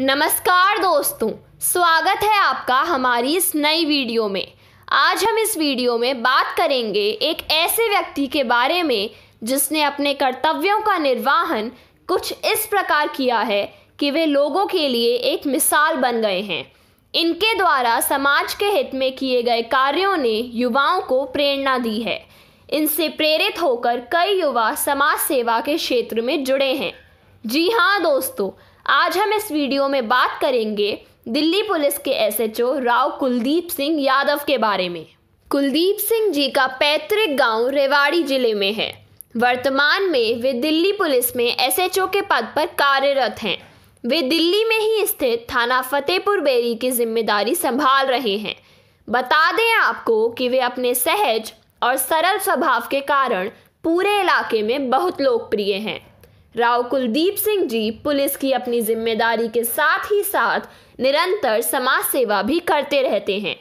नमस्कार दोस्तों स्वागत है आपका हमारी इस नई वीडियो में आज हम इस वीडियो में बात करेंगे एक ऐसे व्यक्ति के बारे में जिसने अपने कर्तव्यों का निर्वाहन कुछ इस प्रकार किया है कि वे लोगों के लिए एक मिसाल बन गए हैं इनके द्वारा समाज के हित में किए गए कार्यों ने युवाओं को प्रेरणा दी है इनसे प्रेरित होकर कई युवा समाज सेवा के क्षेत्र में जुड़े हैं जी हाँ दोस्तों आज हम इस वीडियो में बात करेंगे दिल्ली पुलिस के एसएचओ राव कुलदीप सिंह यादव के बारे में कुलदीप सिंह जी का पैतृक गांव रेवाड़ी जिले में है वर्तमान में वे दिल्ली पुलिस में एसएचओ के पद पर कार्यरत हैं वे दिल्ली में ही स्थित थाना फतेहपुर बेरी की जिम्मेदारी संभाल रहे हैं बता दें आपको कि वे अपने सहज और सरल स्वभाव के कारण पूरे इलाके में बहुत लोकप्रिय हैं राव कुलदीप सिंह जी पुलिस की अपनी जिम्मेदारी के साथ ही साथ निरंतर समाज सेवा भी करते रहते हैं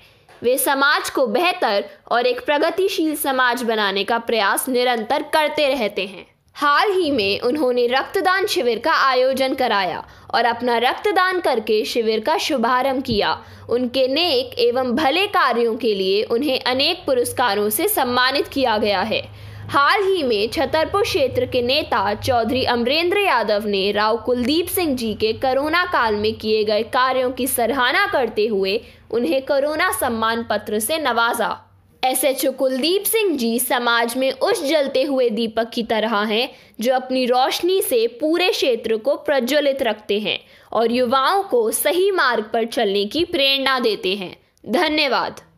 वे समाज को बेहतर और एक प्रगतिशील समाज बनाने का प्रयास निरंतर करते रहते हैं हाल ही में उन्होंने रक्तदान शिविर का आयोजन कराया और अपना रक्तदान करके शिविर का शुभारंभ किया उनके नेक एवं भले कार्यों के लिए उन्हें अनेक पुरस्कारों से सम्मानित किया गया है हाल ही में छतरपुर क्षेत्र के नेता चौधरी अमरेंद्र यादव ने राव कुलदीप सिंह जी के कोरोना काल में किए गए कार्यों की सराहना करते हुए उन्हें कोरोना सम्मान पत्र से नवाजा एस एच कुलदीप सिंह जी समाज में उस जलते हुए दीपक की तरह हैं जो अपनी रोशनी से पूरे क्षेत्र को प्रज्वलित रखते हैं और युवाओं को सही मार्ग पर चलने की प्रेरणा देते हैं धन्यवाद